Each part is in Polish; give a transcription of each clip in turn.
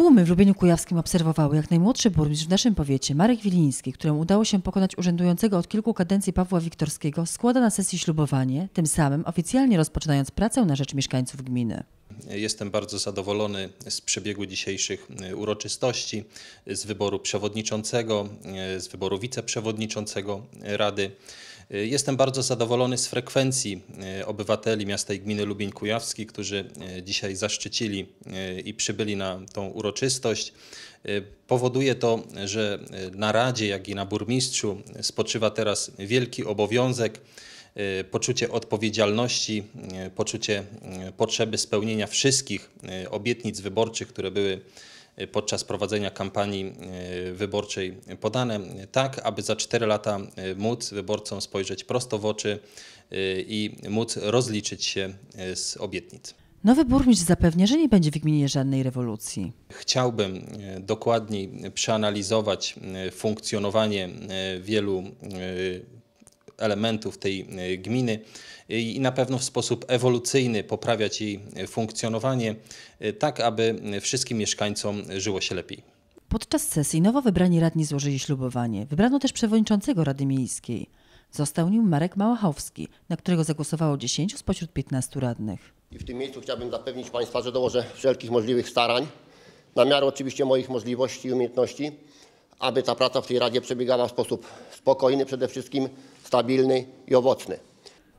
Tłumy w Lubieniu Kujawskim obserwowały, jak najmłodszy burmistrz w naszym powiecie, Marek Wiliński, któremu udało się pokonać urzędującego od kilku kadencji Pawła Wiktorskiego, składa na sesji ślubowanie, tym samym oficjalnie rozpoczynając pracę na rzecz mieszkańców gminy. Jestem bardzo zadowolony z przebiegu dzisiejszych e, uroczystości, z wyboru przewodniczącego, e, z wyboru wiceprzewodniczącego Rady. Jestem bardzo zadowolony z frekwencji e, obywateli miasta i gminy Lubień Kujawski, którzy e, dzisiaj zaszczycili e, i przybyli na tą uroczystość. Powoduje to, że na Radzie, jak i na burmistrzu spoczywa teraz wielki obowiązek, poczucie odpowiedzialności, poczucie potrzeby spełnienia wszystkich obietnic wyborczych, które były podczas prowadzenia kampanii e, wyborczej podane tak, aby za 4 lata e, móc wyborcom spojrzeć prosto w oczy e, i móc rozliczyć się z obietnic. Nowy burmistrz zapewnia, że nie będzie w gminie żadnej rewolucji. Chciałbym dokładniej przeanalizować funkcjonowanie wielu elementów tej e, gminy i na pewno w sposób ewolucyjny poprawiać jej funkcjonowanie, e, tak aby e, wszystkim mieszkańcom żyło się lepiej. Podczas sesji nowo wybrani radni złożyli ślubowanie. Wybrano też przewodniczącego Rady Miejskiej. Został nim Marek Małachowski, na którego zagłosowało 10 spośród 15 radnych. I w tym miejscu chciałbym zapewnić Państwa, że dołożę wszelkich możliwych starań, na miarę oczywiście moich możliwości i umiejętności, aby ta praca w tej Radzie przebiegała w sposób spokojny, przede wszystkim stabilny i owocny.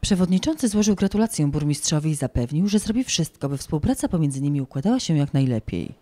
Przewodniczący złożył gratulację burmistrzowi i zapewnił, że zrobi wszystko, by współpraca pomiędzy nimi układała się jak najlepiej.